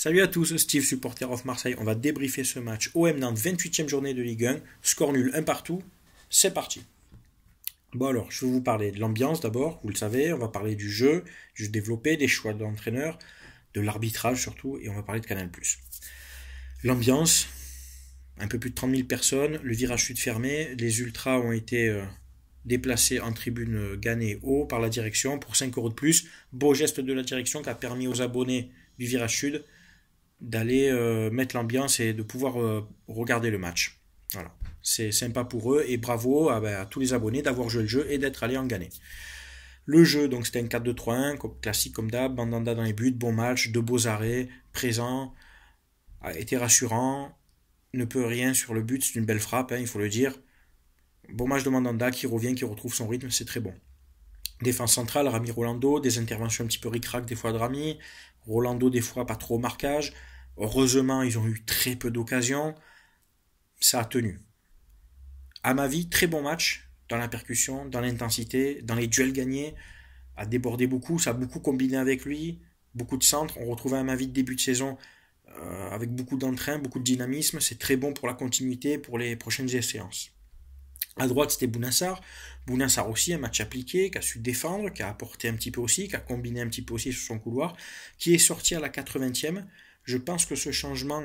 Salut à tous, Steve, supporter of Marseille. On va débriefer ce match. OM Nantes, 28e journée de Ligue 1. Score nul, un partout. C'est parti. Bon alors, je vais vous parler de l'ambiance d'abord, vous le savez. On va parler du jeu, du jeu développé, des choix de de l'arbitrage surtout, et on va parler de Canal+. L'ambiance, un peu plus de 30 000 personnes, le virage sud fermé, les ultras ont été... Euh, déplacés en tribune euh, gagnée haut par la direction pour 5 euros de plus. Beau geste de la direction qui a permis aux abonnés du Virage Sud d'aller euh, mettre l'ambiance et de pouvoir euh, regarder le match. Voilà, c'est sympa pour eux et bravo à, ben, tous les abonnés d'avoir joué le jeu et d'être allé en gagner. Le jeu, donc c'était un 4-2-3-1, classique comme d'hab, Bandanda dans les buts, bon match, de beaux arrêts, présent, a été rassurant, ne peut rien sur le but, c'est une belle frappe, hein, il faut le dire. Bon match de Mandanda qui revient, qui retrouve son rythme, c'est très bon. Défense centrale, Rami Rolando, des interventions un petit peu ric des fois de Rami, Rolando des fois pas trop au marquage. Heureusement, ils ont eu très peu d'occasions. Ça a tenu. À ma vie, très bon match dans la percussion, dans l'intensité, dans les duels gagnés. A débordé beaucoup, ça a beaucoup combiné avec lui, beaucoup de centres. On retrouvait à ma vie de début de saison euh, avec beaucoup d'entrain, beaucoup de dynamisme. C'est très bon pour la continuité, pour les prochaines séances. À droite, c'était Bounassar. Bounassar aussi, un match appliqué, qui a su défendre, qui a apporté un petit peu aussi, qui a combiné un petit peu aussi sur son couloir, qui est sorti à la 80e. Je pense que ce changement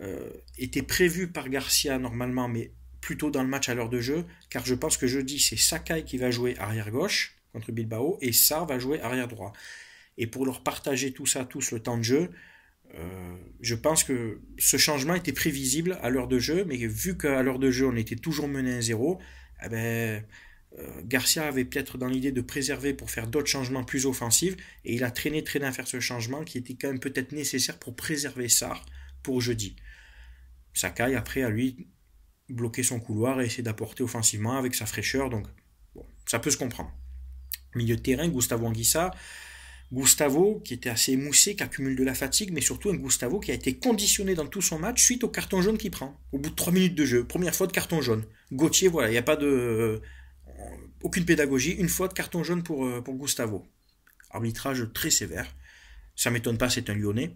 euh, était prévu par Garcia normalement, mais plutôt dans le match à l'heure de jeu, car je pense que jeudi, c'est Sakai qui va jouer arrière-gauche contre Bilbao, et Sar va jouer arrière-droit. Et pour leur partager tout ça, tous le temps de jeu, euh, je pense que ce changement était prévisible à l'heure de jeu, mais vu qu'à l'heure de jeu, on était toujours mené à zéro, eh ben, euh, Garcia avait peut-être dans l'idée de préserver pour faire d'autres changements plus offensifs, et il a traîné, traîné à faire ce changement qui était quand même peut-être nécessaire pour préserver ça pour jeudi. Sakai, après, à lui, bloqué son couloir et essayé d'apporter offensivement avec sa fraîcheur, donc ça peut se comprendre. Milieu de terrain, Gustavo Anguissa, Gustavo, qui était assez moussé, qui accumule de la fatigue, mais surtout un Gustavo qui a été conditionné dans tout son match suite au carton jaune qu'il prend. Au bout de 3 minutes de jeu, première fois de carton jaune. Gauthier, voilà, il n'y a pas de. Euh, aucune pédagogie, une fois de carton jaune pour, euh, pour Gustavo. Arbitrage très sévère. Ça m'étonne pas, c'est un Lyonnais.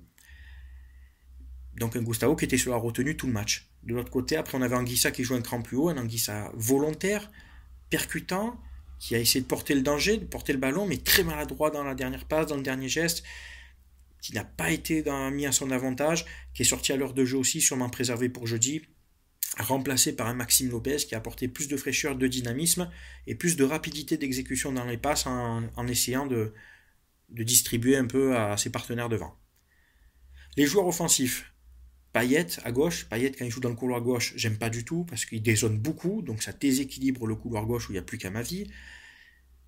Donc un Gustavo qui était sur la retenue tout le match. De l'autre côté, après, on avait Anguissa qui joue un cran plus haut, un Anguissa volontaire, percutant, qui a essayé de porter le danger, de porter le ballon, mais très maladroit dans la dernière passe, dans le dernier geste, qui n'a pas été mis à son avantage, qui est sorti à l'heure de jeu aussi, sûrement préservé pour jeudi, remplacé par un Maxime Lopez qui a apporté plus de fraîcheur, de dynamisme et plus de rapidité d'exécution dans les passes en, essayant de, de distribuer un peu à ses partenaires devant. Les joueurs offensifs, Payet à gauche, Payet quand il joue dans le couloir gauche, j'aime pas du tout parce qu'il dézone beaucoup, donc ça déséquilibre le couloir gauche où il n'y a plus qu'à ma vie.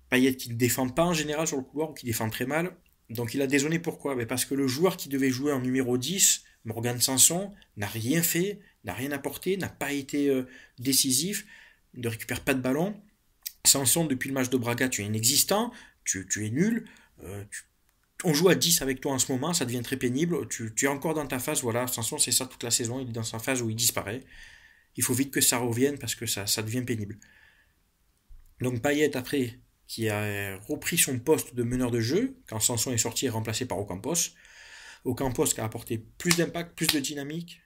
Payet qui ne défend pas en général sur le couloir ou qui défend très mal. Donc il a dézoné pourquoi ben, Parce que le joueur qui devait jouer en numéro 10, Morgan Sanson, n'a rien fait, n'a rien apporté, n'a pas été euh, décisif, ne récupère pas de ballon. Sanson, depuis le match de Braga, tu es inexistant, tu, es nul, euh, tu, on joue à 10 avec toi en ce moment, ça devient très pénible, tu, es encore dans ta phase, voilà, Samson c'est ça toute la saison, il est dans sa phase où il disparaît. Il faut vite que ça revienne parce que ça, devient pénible. Donc Payet après, qui a repris son poste de meneur de jeu, quand Samson est sorti et remplacé par Ocampos. Ocampos qui a apporté plus d'impact, plus de dynamique,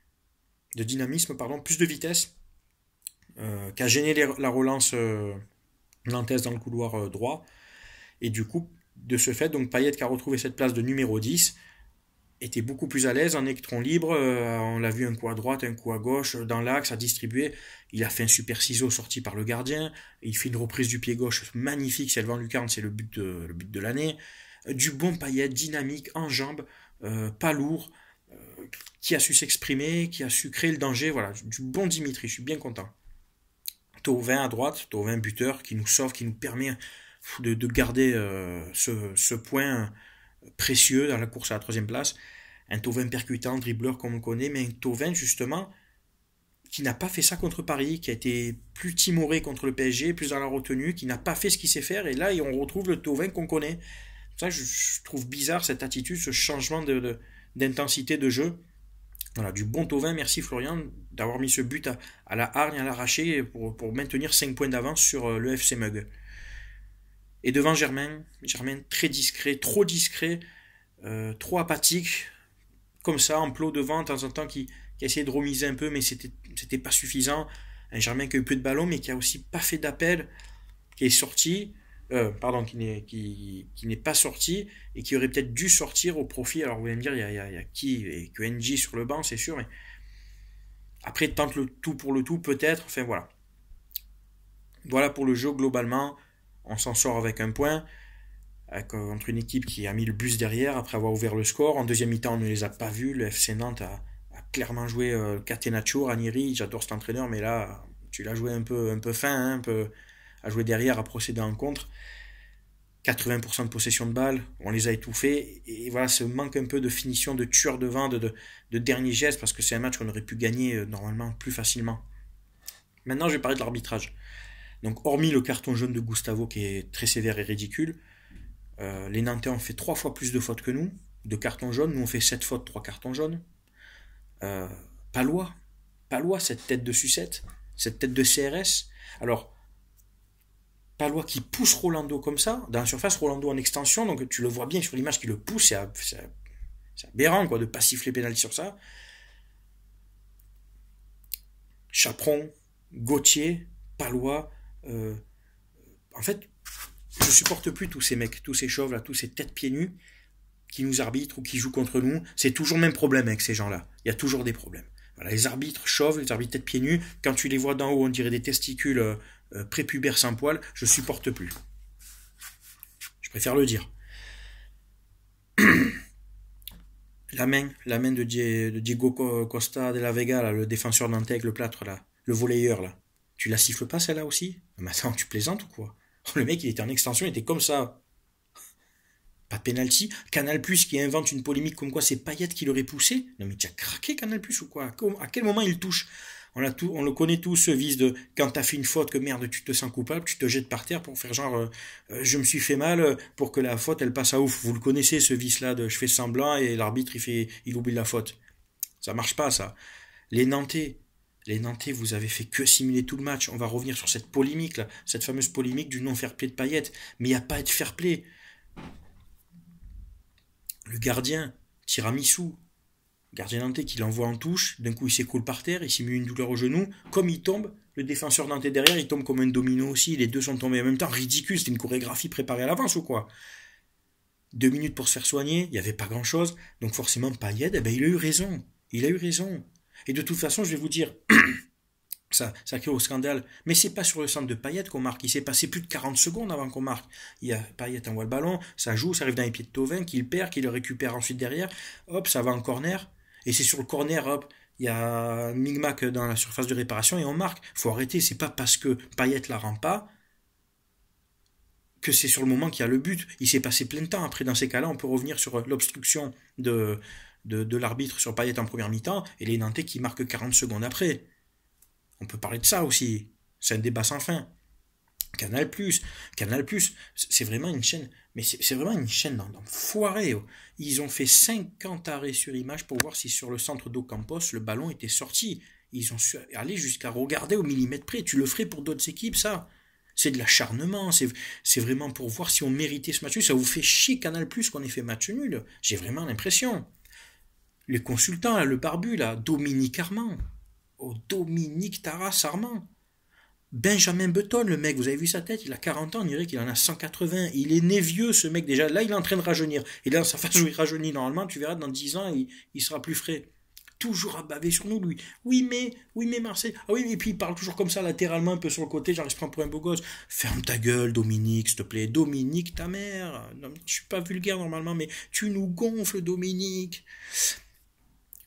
de dynamisme, pardon, plus de vitesse, euh, qui a gêné la relance euh, dans le couloir euh, droit. Et du coup, de ce fait, donc Payet qui a retrouvé cette place de numéro 10 était beaucoup plus à l'aise en électron libre. Euh, on l'a vu un coup à droite, un coup à gauche, euh, dans l'axe, à distribuer. Il a fait un super ciseau sorti par le gardien. Il fait une reprise du pied gauche magnifique, c'est Lucarne, c'est le but de, de l'année. Euh, du bon Payet, dynamique, en jambes, pas lourd, qui a su s'exprimer, qui a su créer le danger. Voilà, du bon Dimitri, je suis bien content. Tauvin à droite, Tauvin buteur, qui nous sauve, qui nous permet de, garder euh, ce, ce, point précieux dans la course à la troisième place. Un Tauvin percutant, dribbleur comme on connaît, mais un Tauvin justement qui n'a pas fait ça contre Paris, qui a été plus timoré contre le PSG, plus dans la retenue, qui n'a pas fait ce qu'il sait faire, et là on retrouve le Tauvin qu'on connaît. Ça, je, trouve bizarre cette attitude, ce changement d'intensité de, d'intensité de jeu. Voilà, du bon Tauvin, merci Florian d'avoir mis ce but à, la hargne, à l'arraché pour, pour, maintenir 5 points d'avance sur euh, le FC Mug. Et devant Germain, Germain très discret, trop discret, euh, trop apathique, comme ça, en plot devant, de temps en temps, qui, qui essayait de remiser un peu, mais c'était pas suffisant. Un Germain qui a eu peu de ballon, mais qui a aussi pas fait d'appel, qui est sorti, euh, pardon, qui n'est qui, qui n'est pas sorti et qui aurait peut-être dû sortir au profit. Alors vous allez me dire, il y a, y, y a, qui et que NG sur le banc, c'est sûr. Mais après, tente le tout pour le tout, peut-être. Enfin voilà. Voilà pour le jeu globalement on s'en sort avec un point euh, contre une équipe qui a mis le bus derrière après avoir ouvert le score. En deuxième mi-temps, on ne les a pas vus. Le FC Nantes a, clairement joué euh, Catenaccio, Aniri J'adore cet entraîneur, mais là, tu l'as joué un peu, un peu fin, hein, un peu à jouer derrière, à procéder en contre. 80% de possession de balles, on les a étouffés. Et voilà, ce manque un peu de finition, de tueur devant, de, de, de dernier geste, parce que c'est un match qu'on aurait pu gagner euh, normalement plus facilement. Maintenant, je vais parler de l'arbitrage. Donc, hormis le carton jaune de Gustavo qui est très sévère et ridicule, euh, les Nantais ont fait trois fois plus de fautes que nous, de cartons jaunes. Nous, on fait sept fautes, trois cartons jaunes. Euh, Palois, Palois, cette tête de sucette, cette tête de CRS. Alors, Palois qui pousse Rolando comme ça, dans la surface, Rolando en extension, donc tu le vois bien sur l'image qui le pousse, c'est aberrant quoi, de pas siffler pénal sur ça. Chaperon, Gauthier, Palois, euh, en fait, je supporte plus tous ces mecs, tous ces chauves là, tous ces têtes pieds nus qui nous arbitrent ou qui jouent contre nous. C'est toujours le même problème avec ces gens-là. Il y a toujours des problèmes. les arbitres chauves, les arbitres têtes pieds nus, quand tu les vois d'en haut, on dirait des testicules euh, euh, prépubères sans poils, je supporte plus. Je préfère le dire. la main, la main de, Diego Costa de la Vega, le défenseur d'Antec, le plâtre là, le volleyeur là. Tu la siffles pas celle-là aussi Maintenant, tu plaisantes ou quoi oh, Le mec, il était en extension, il était comme ça. Pas de pénalty Canal qui invente une polémique comme quoi c'est Payette qui l'aurait poussé. Non mais tu as craqué Canal ou quoi À quel moment il touche on, le connaît tous, ce vice de quand t'as fait une faute, que merde, tu te sens coupable, tu te jettes par terre pour faire genre euh, euh, je me suis fait mal euh, pour que la faute elle passe à ouf. Vous le connaissez ce vice-là de je fais semblant et l'arbitre il il oublie la faute. Ça marche pas ça. Les Nantais, les Nantais, vous avez fait que simuler tout le match. On va revenir sur cette polémique, cette fameuse polémique du non-fair-play de Payet. Mais il n'y a pas de fair-play. Le gardien, Tiramisu, gardien nantais qui l'envoie en touche, d'un coup il s'écoule par terre, il simule une douleur au genou, comme il tombe, le défenseur nantais derrière, il tombe comme un domino aussi, les deux sont tombés en même temps, ridicule, c'était une chorégraphie préparée à l'avance ou quoi Deux minutes pour se faire soigner, il n'y avait pas grand-chose, donc forcément Payet, eh ben, il a eu raison, il a eu raison. Et de toute façon, je vais vous dire, ça, crée au scandale. Mais c'est pas sur le centre de Payette qu'on marque. Il s'est passé plus de 40 secondes avant qu'on marque. Il y a Payet envoie le ballon, ça joue, ça arrive dans les pieds de Tovin, qu'il perd, qu'il le récupère ensuite derrière. Hop, ça va en corner. Et c'est sur le corner, hop, il y a un dans la surface de réparation et on marque. Faut arrêter, c'est pas parce que Payet la rend pas que c'est sur le moment qu'il y a le but. Il s'est passé plein de temps. Après, dans ces cas-là, on peut revenir sur l'obstruction de, de, l'arbitre sur Payet en première mi-temps et les Nantais qui marquent 40 secondes après. On peut parler de ça aussi. C'est un débat sans fin. Canal Plus, Canal Plus, c'est vraiment une chaîne, mais c'est vraiment une chaîne d'enfoirés. Oh. Ils ont fait 50 arrêts sur image pour voir si sur le centre d'Ocampos le ballon était sorti. Ils ont su jusqu'à regarder au millimètre près. Tu le ferais pour d'autres équipes, ça C'est de l'acharnement, c'est vraiment pour voir si on méritait ce match nul. Ça vous fait chier Canal Plus qu'on ait fait match nul. J'ai vraiment l'impression les consultants, le barbu, là, Dominique Armand, oh, Dominique Taras Armand, Benjamin Beton, le mec, vous avez vu sa tête, il a 40 ans, on dirait qu'il en a 180. Il est né vieux, ce mec, déjà. Là, il est en train de rajeunir. Et là, sa face où il rajeunit, normalement, tu verras, dans 10 ans, il, sera plus frais. Toujours à baver sur nous, lui. Oui, mais, oui, mais Marseille. Ah oui, et puis il parle toujours comme ça, latéralement, un peu sur le côté, j'en il se prend pour un beau gosse. Ferme ta gueule, Dominique, s'il te plaît. Dominique, ta mère. Non, je suis pas vulgaire normalement, mais tu nous gonfles, Dominique.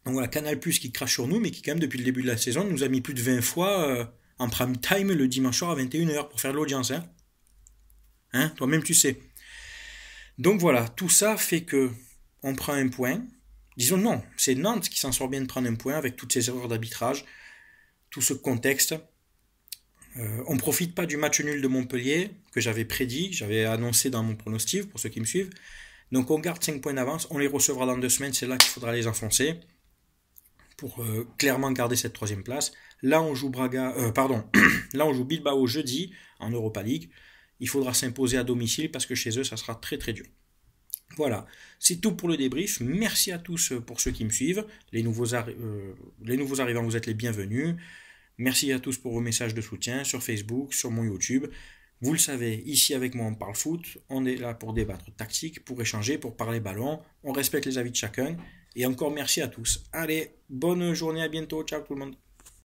Donc voilà, Canal qui crache sur nous, mais qui quand même depuis le début de la saison nous a mis plus de 20 fois euh, en prime time le dimanche soir à 21h pour faire l'audience. Hein, hein Toi-même tu sais. Donc voilà, tout ça fait que on prend un point. Disons non, c'est Nantes qui s'en sort bien de prendre un point avec toutes ces erreurs d'arbitrage, tout ce contexte. Euh, on ne profite pas du match nul de Montpellier que j'avais prédit, j'avais annoncé dans mon pronostic pour ceux qui me suivent. Donc on garde 5 points d'avance, on les recevra dans deux semaines, c'est là qu'il faudra les enfoncer pour euh, clairement garder cette troisième place. Là, on joue Braga, euh, pardon, là on joue Bilbao jeudi en Europa League. Il faudra s'imposer à domicile parce que chez eux, ça sera très très dur. Voilà, c'est tout pour le débrief. Merci à tous euh, pour ceux qui me suivent. Les les nouveaux arrivants, vous êtes les bienvenus. Merci à tous pour vos messages de soutien sur Facebook, sur mon YouTube. Vous le savez, ici avec moi on parle foot, on est là pour débattre tactique, pour échanger, pour parler ballon, on respecte les avis de chacun et encore merci à tous. Allez, bonne journée, à bientôt. Ciao tout le monde.